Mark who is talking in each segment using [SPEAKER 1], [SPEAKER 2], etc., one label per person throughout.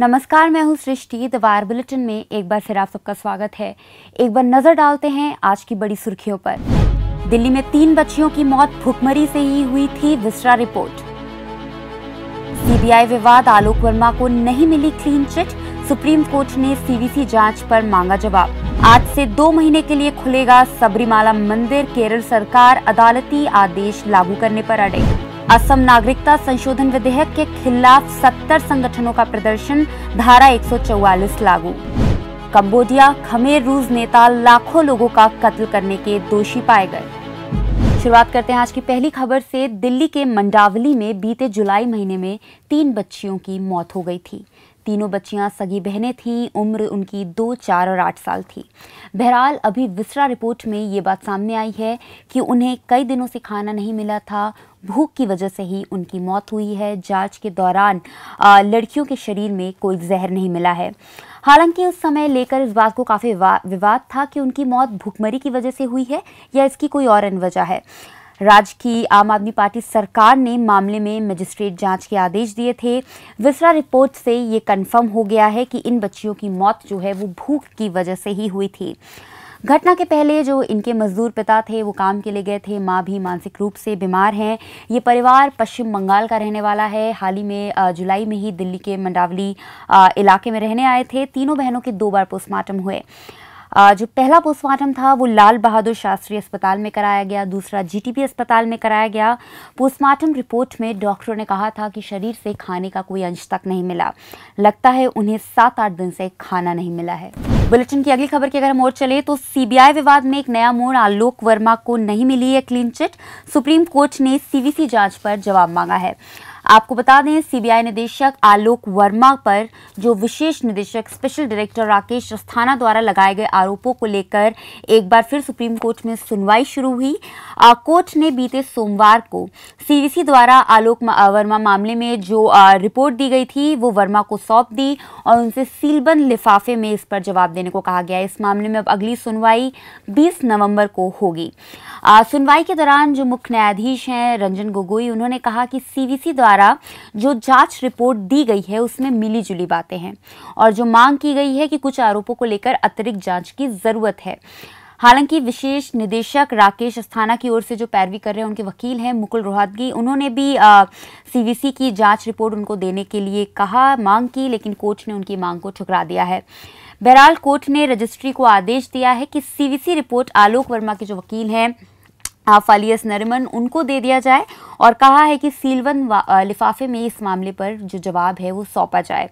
[SPEAKER 1] नमस्कार मैं हूं सृष्टि द वायर बुलेटिन में एक बार फिर आप सबका स्वागत है एक बार नजर डालते हैं आज की बड़ी सुर्खियों पर दिल्ली में तीन बच्चियों की मौत भुखमरी से ही हुई थी विस्रा रिपोर्ट सीबीआई विवाद आलोक वर्मा को नहीं मिली क्लीन चिट सुप्रीम कोर्ट ने सीवीसी जांच पर मांगा जवाब आज से दो महीने के लिए खुलेगा सबरीमाला मंदिर केरल सरकार अदालती आदेश लागू करने पर अड़े असम नागरिकता संशोधन विधेयक के खिलाफ 70 संगठनों का प्रदर्शन धारा 144 लागू कंबोडिया खमेर रूस नेता लाखों लोगों का कत्ल करने के दोषी पाए गए शुरुआत करते हैं आज की पहली खबर से दिल्ली के मंडावली में बीते जुलाई महीने में तीन बच्चियों की मौत हो गई थी तीनों बच्चियां सगी बहनें थीं उम्र उनकी दो चार और आठ साल थी बहरहाल अभी विसरा रिपोर्ट में ये बात सामने आई है कि उन्हें कई दिनों से खाना नहीं मिला था भूख की वजह से ही उनकी मौत हुई है जांच के दौरान लड़कियों के शरीर में कोई जहर नहीं मिला है हालांकि उस समय लेकर इस बात को काफ़ी विवाद था कि उनकी मौत भूखमरी की वजह से हुई है या इसकी कोई और वजह है राज्य की आम आदमी पार्टी सरकार ने मामले में मजिस्ट्रेट जांच के आदेश दिए थे विसरा रिपोर्ट से ये कंफर्म हो गया है कि इन बच्चियों की मौत जो है वो भूख की वजह से ही हुई थी घटना के पहले जो इनके मजदूर पिता थे वो काम के लिए गए थे माँ भी मानसिक रूप से बीमार हैं ये परिवार पश्चिम बंगाल का रहने वाला है हाल ही में जुलाई में ही दिल्ली के मंडावली इलाके में रहने आए थे तीनों बहनों के दो बार पोस्टमार्टम हुए जो पहला पोस्टमार्टम था वो लाल बहादुर शास्त्री अस्पताल में कराया गया दूसरा जीटीपी अस्पताल में कराया गया पोस्टमार्टम रिपोर्ट में डॉक्टरों ने कहा था कि शरीर से खाने का कोई अंश तक नहीं मिला लगता है उन्हें सात आठ दिन से खाना नहीं मिला है बुलेटिन की अगली खबर की अगर हम और चले तो सीबीआई विवाद में एक नया मोड़ आलोक वर्मा को नहीं मिली है क्लीन चिट सुप्रीम कोर्ट ने सीवीसी जांच पर जवाब मांगा है आपको बता दें सीबीआई निदेशक आलोक वर्मा पर जो विशेष निदेशक स्पेशल डायरेक्टर राकेश अस्थाना द्वारा लगाए गए आरोपों को लेकर एक बार फिर सुप्रीम कोर्ट में सुनवाई शुरू हुई कोर्ट ने बीते सोमवार को सीवीसी द्वारा आलोक वर्मा मामले में जो रिपोर्ट दी गई थी वो वर्मा को सौंप दी और उनसे सीलबंद लिफाफे में इस पर जवाब देने को कहा गया इस मामले में अब अगली सुनवाई 20 नवंबर को होगी सुनवाई के दौरान जो मुख्य न्यायाधीश हैं रंजन गोगोई उन्होंने कहा कि सीवीसी द्वारा द्वारा जो जांच रिपोर्ट दी गई है उसमें मिली जुली बातें हैं और जो मांग की गई है कि कुछ आरोपों को लेकर अतिरिक्त जांच की ज़रूरत है हालांकि विशेष निदेशक राकेश अस्थाना की ओर से जो पैरवी कर रहे हैं उनके वकील हैं मुकुल रोहतगी उन्होंने भी सीवीसी की जांच रिपोर्ट उनको देने के लिए कहा मांग की लेकिन कोर्ट ने उनकी मांग को ठुकरा दिया है बहरहाल कोर्ट ने रजिस्ट्री को आदेश दिया है कि सीवीसी रिपोर्ट आलोक वर्मा के जो वकील हैं फालियस नरिमन उनको दे दिया जाए और कहा है कि सीलवन लिफाफे में इस मामले पर जो जवाब है वो सौंपा जाए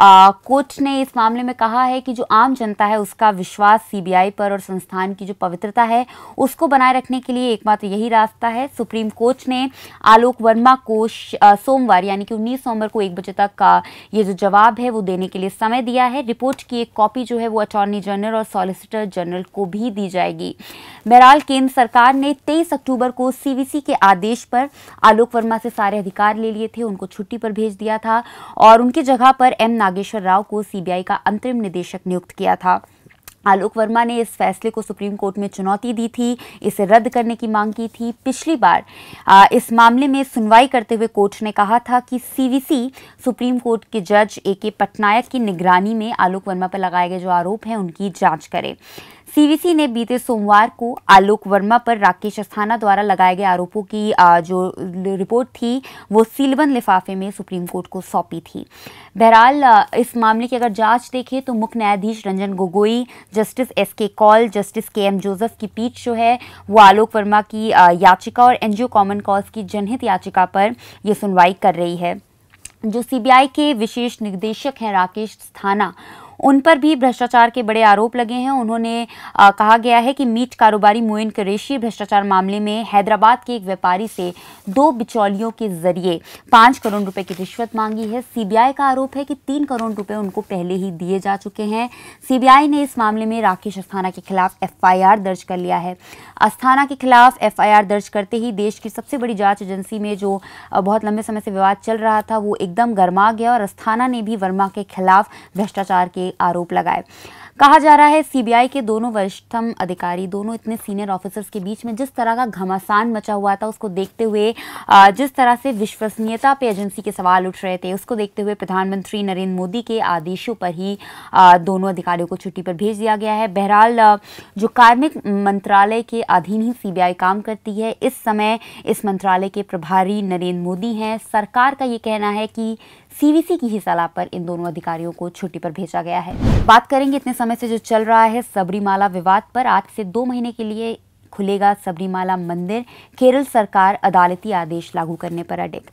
[SPEAKER 1] कोर्ट ने इस मामले में कहा है कि जो आम जनता है उसका विश्वास सीबीआई पर और संस्थान की जो पवित्रता है उसको बनाए रखने के लिए एकमात्र यही रास्ता है सुप्रीम कोर्ट ने आलोक वर्मा को सोमवार यानी कि उन्नीस नवंबर को एक बजे तक का ये जो जवाब है वो देने के लिए समय दिया है रिपोर्ट की एक कॉपी जो है वो अटॉर्नी जनरल और सॉलिसिटर जनरल को भी दी जाएगी बहरहाल केंद्र सरकार ने तेईस अक्टूबर को सीवीसी के आदेश पर आलोक वर्मा से सारे अधिकार ले लिए थे उनको छुट्टी पर भेज दिया था और उनकी जगह पर एम नागेश्वर राव को सीबीआई का अंतरिम निदेशक नियुक्त किया था आलोक वर्मा ने इस फैसले को सुप्रीम कोर्ट में चुनौती दी थी इसे रद्द करने की मांग की थी पिछली बार आ, इस मामले में सुनवाई करते हुए कोर्ट ने कहा था कि सीवीसी सुप्रीम कोर्ट के जज ए के पटनायक की निगरानी में आलोक वर्मा पर लगाए गए जो आरोप हैं उनकी जांच करें सीवीसी ने बीते सोमवार को आलोक वर्मा पर राकेश अस्थाना द्वारा लगाए गए आरोपों की जो रिपोर्ट थी वो सीलबंद लिफाफे में सुप्रीम कोर्ट को सौंपी थी बहरहाल इस मामले की अगर जांच देखें तो मुख्य न्यायाधीश Ranjan Gogoi justice S K Kaul justice K M Joseph की पीठ जो है वो आलोक वर्मा की याचिका और एनजीओ कॉमन कॉज की जनहित याचिका पर यह सुनवाई कर रही है जो सीबीआई के विशेष निदेशक हैं राकेश स्थाना उन पर भी भ्रष्टाचार के बड़े आरोप लगे हैं उन्होंने आ, कहा गया है कि मीट कारोबारी मोइन कुरेशी भ्रष्टाचार मामले में हैदराबाद के एक व्यापारी से दो बिचौलियों के जरिए पाँच करोड़ रुपए की रिश्वत मांगी है सीबीआई का आरोप है कि तीन करोड़ रुपए उनको पहले ही दिए जा चुके हैं सीबीआई ने इस मामले में राकेश अस्थाना के खिलाफ एफ दर्ज कर लिया है अस्थाना के खिलाफ एफ दर्ज करते ही देश की सबसे बड़ी जाँच एजेंसी में जो बहुत लंबे समय से विवाद चल रहा था वो एकदम गर्मा गया और अस्थाना ने भी वर्मा के खिलाफ भ्रष्टाचार के के आरोप लगाए कहा जा रहा है सीबीआई के दोनों वरिष्ठतम अधिकारी दोनों इतने सीनियर ऑफिसर्स के बीच में जिस तरह का घमासान मचा हुआ था उसको देखते हुए जिस तरह से विश्वसनीयता पे एजेंसी के सवाल उठ रहे थे उसको देखते हुए प्रधानमंत्री नरेंद्र मोदी के आदेशों पर ही दोनों अधिकारियों को छुट्टी पर भेज दिया गया है बहरहाल जो कार्मिक मंत्रालय के अधीन ही सी काम करती है इस समय इस मंत्रालय के प्रभारी नरेंद्र मोदी हैं सरकार का ये कहना है कि सीवीसी की ही सलाह पर इन दोनों अधिकारियों को छुट्टी पर भेजा गया है बात करेंगे इतने समय से जो चल रहा है सबरीमाला विवाद पर आज से दो महीने के लिए खुलेगा सबरीमाला मंदिर केरल सरकार अदालती आदेश लागू करने पर अडिग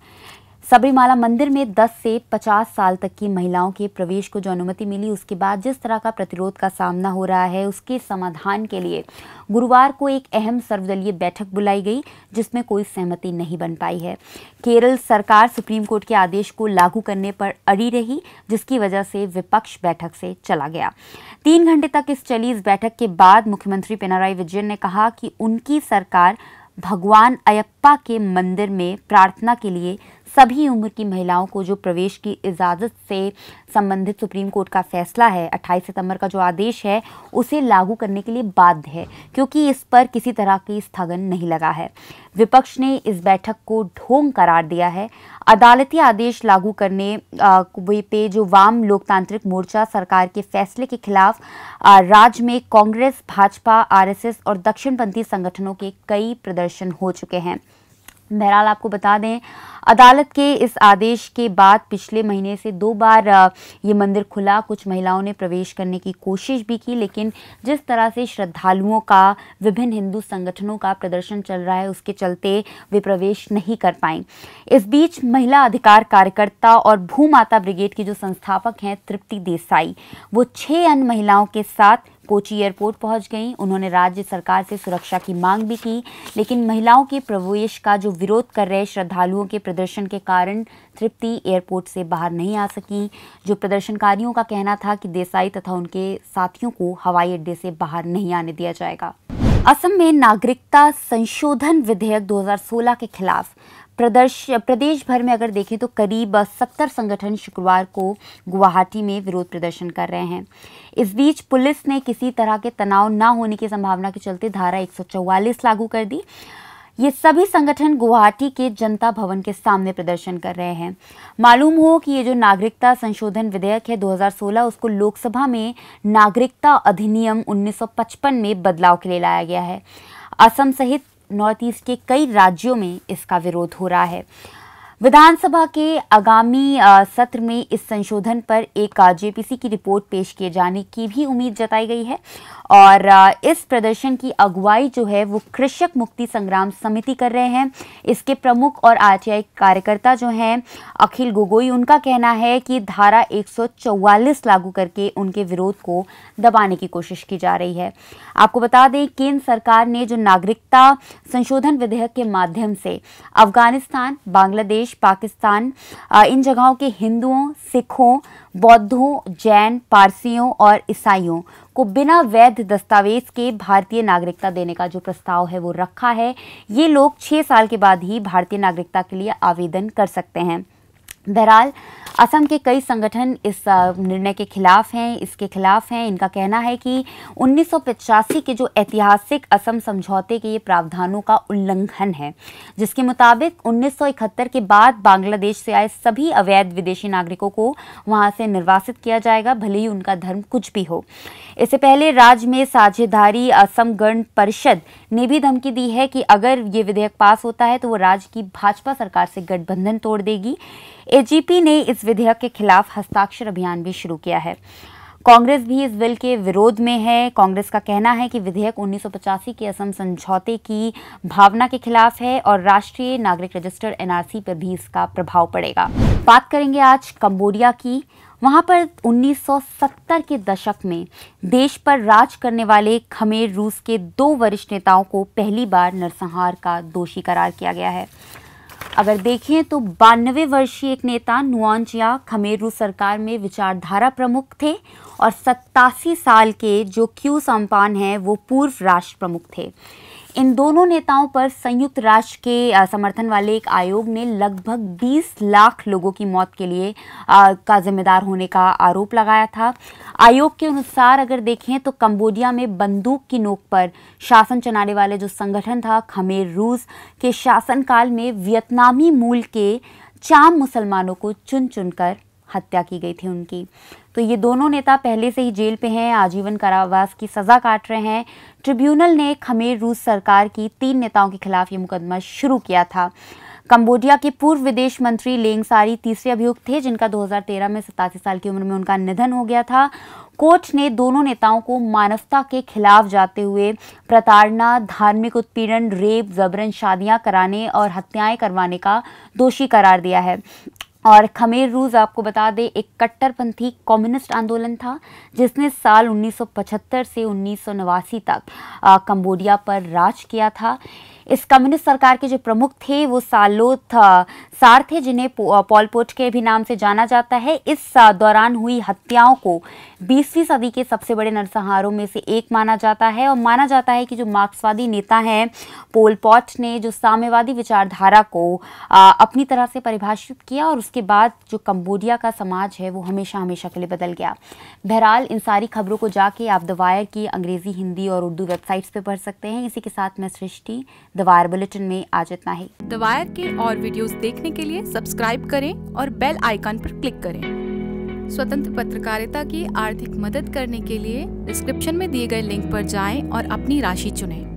[SPEAKER 1] सबरीमाला मंदिर में 10 से 50 साल तक की महिलाओं के प्रवेश को जो अनुमति मिली उसके बाद जिस तरह का प्रतिरोध का सामना हो रहा है उसके समाधान के लिए गुरुवार को एक अहम सर्वदलीय बैठक बुलाई गई जिसमें कोई सहमति नहीं बन पाई है केरल सरकार सुप्रीम कोर्ट के आदेश को लागू करने पर अड़ी रही जिसकी वजह से विपक्ष बैठक से चला गया तीन घंटे तक इस चली इस बैठक के बाद मुख्यमंत्री पिनाराई विजयन ने कहा कि उनकी सरकार भगवान अयप्पा के मंदिर में प्रार्थना के लिए सभी उम्र की महिलाओं को जो प्रवेश की इजाज़त से संबंधित सुप्रीम कोर्ट का फैसला है 28 सितंबर का जो आदेश है उसे लागू करने के लिए बाध्य है क्योंकि इस पर किसी तरह की स्थगन नहीं लगा है विपक्ष ने इस बैठक को ढोंग करार दिया है अदालती आदेश लागू करने पे जो वाम लोकतांत्रिक मोर्चा सरकार के फैसले के खिलाफ राज्य में कांग्रेस भाजपा आरएसएस और दक्षिणपंथी संगठनों के कई प्रदर्शन हो चुके हैं बहरहाल आपको बता दें अदालत के इस आदेश के बाद पिछले महीने से दो बार ये मंदिर खुला कुछ महिलाओं ने प्रवेश करने की कोशिश भी की लेकिन जिस तरह से श्रद्धालुओं का विभिन्न हिंदू संगठनों का प्रदर्शन चल रहा है उसके चलते वे प्रवेश नहीं कर पाए इस बीच महिला अधिकार कार्यकर्ता और भूमाता ब्रिगेड की जो संस्थापक हैं तृप्ति देसाई वो छः अन्य महिलाओं के साथ कोची एयरपोर्ट पहुंच गईं उन्होंने राज्य सरकार से सुरक्षा की मांग भी की लेकिन महिलाओं के प्रवेश का जो विरोध कर रहे श्रद्धालुओं के प्रदर्शन के कारण तृप्ति एयरपोर्ट से बाहर नहीं आ सकी जो प्रदर्शनकारियों का कहना था कि देसाई तथा उनके साथियों को हवाई अड्डे से बाहर नहीं आने दिया जाएगा असम में नागरिकता संशोधन विधेयक 2016 के खिलाफ प्रदर्श प्रदेश भर में अगर देखें तो करीब सत्तर संगठन शुक्रवार को गुवाहाटी में विरोध प्रदर्शन कर रहे हैं इस बीच पुलिस ने किसी तरह के तनाव ना होने की संभावना के चलते धारा 144 लागू कर दी ये सभी संगठन गुवाहाटी के जनता भवन के सामने प्रदर्शन कर रहे हैं मालूम हो कि ये जो नागरिकता संशोधन विधेयक है 2016 उसको लोकसभा में नागरिकता अधिनियम 1955 में बदलाव के लिए लाया गया है असम सहित नॉर्थ ईस्ट के कई राज्यों में इसका विरोध हो रहा है विधानसभा के आगामी सत्र में इस संशोधन पर एक जेपीसी की रिपोर्ट पेश किए जाने की भी उम्मीद जताई गई है और इस प्रदर्शन की अगुवाई जो है वो कृषक मुक्ति संग्राम समिति कर रहे हैं इसके प्रमुख और आरटीआई कार्यकर्ता जो हैं अखिल गोगोई उनका कहना है कि धारा 144 लागू करके उनके विरोध को दबाने की कोशिश की जा रही है आपको बता दें केंद्र सरकार ने जो नागरिकता संशोधन विधेयक के माध्यम से अफगानिस्तान बांग्लादेश बांग्लादेश पाकिस्तान इन जगहों के हिंदुओं सिखों बौद्धों जैन पारसियों और ईसाइयों को बिना वैध दस्तावेज के भारतीय नागरिकता देने का जो प्रस्ताव है वो रखा है ये लोग छः साल के बाद ही भारतीय नागरिकता के लिए आवेदन कर सकते हैं बहरहाल असम के कई संगठन इस निर्णय के खिलाफ हैं इसके खिलाफ हैं इनका कहना है कि उन्नीस के जो ऐतिहासिक असम समझौते के ये प्रावधानों का उल्लंघन है जिसके मुताबिक 1971 के बाद बांग्लादेश से आए सभी अवैध विदेशी नागरिकों को वहां से निर्वासित किया जाएगा भले ही उनका धर्म कुछ भी हो इससे पहले राज्य में साझेदारी असम गण परिषद ने भी धमकी दी है कि अगर ये विधेयक पास होता है तो वो राज्य की भाजपा सरकार से गठबंधन तोड़ देगी एजीपी ने इस विधेयक के खिलाफ हस्ताक्षर अभियान भी शुरू किया है कांग्रेस भी इस बिल के विरोध में है कांग्रेस का कहना है कि विधेयक उन्नीस के असम समझौते की भावना के खिलाफ है और राष्ट्रीय नागरिक रजिस्टर एनआरसी पर भी इसका प्रभाव पड़ेगा बात करेंगे आज कंबोडिया की वहाँ पर 1970 के दशक में देश पर राज करने वाले खमेर रूस के दो वरिष्ठ नेताओं को पहली बार नरसंहार का दोषी करार किया गया है अगर देखें तो बानवे वर्षीय एक नेता नुआंजिया रूस सरकार में विचारधारा प्रमुख थे और सत्तासी साल के जो क्यू सम्पान हैं वो पूर्व राष्ट्र प्रमुख थे इन दोनों नेताओं पर संयुक्त राष्ट्र के समर्थन वाले एक आयोग ने लगभग 20 लाख लोगों की मौत के लिए आ, का जिम्मेदार होने का आरोप लगाया था आयोग के अनुसार अगर देखें तो कंबोडिया में बंदूक की नोक पर शासन चलाने वाले जो संगठन था खमेर रूस के शासनकाल में वियतनामी मूल के चाम मुसलमानों को चुन चुनकर हत्या की गई थी उनकी तो ये दोनों नेता पहले से ही जेल पे हैं आजीवन कारावास की सज़ा काट रहे हैं ट्रिब्यूनल ने खमेर रूस सरकार की तीन नेताओं के खिलाफ ये मुकदमा शुरू किया था कंबोडिया के पूर्व विदेश मंत्री लेंगसारी तीसरे अभियुक्त थे जिनका 2013 में सतासी साल की उम्र में उनका निधन हो गया था कोर्ट ने दोनों नेताओं को मानवता के खिलाफ जाते हुए प्रताड़ना धार्मिक उत्पीड़न रेप जबरन शादियां कराने और हत्याएं करवाने का दोषी करार दिया है और खमेर रूज आपको बता दें एक कट्टरपंथी कम्युनिस्ट आंदोलन था जिसने साल 1975 से उन्नीस तक कंबोडिया पर राज किया था इस कम्युनिस्ट सरकार के जो प्रमुख थे वो सालोथ सार थे जिन्हें पॉलपोट के भी नाम से जाना जाता है इस दौरान हुई हत्याओं को 20वीं सदी के सबसे बड़े नरसंहारों में से एक माना जाता है और माना जाता है कि जो मार्क्सवादी नेता हैं पोलपोट ने जो साम्यवादी विचारधारा को अपनी तरह से परिभाषित किया और उस इसके बाद जो कम्बोडिया का समाज है वो हमेशा हमेशा के लिए बदल गया बहरहाल इन सारी खबरों को जाके आप द वायर की अंग्रेज़ी हिंदी और उर्दू वेबसाइट्स पे पढ़ सकते हैं इसी के साथ मैं सृष्टि द वायर बुलेटिन में आज इतना ही द वायर के और वीडियोस देखने के लिए सब्सक्राइब करें और बेल आइकन पर क्लिक करें स्वतंत्र पत्रकारिता की आर्थिक मदद करने के लिए डिस्क्रिप्शन में दिए गए लिंक पर जाएं और अपनी राशि चुनें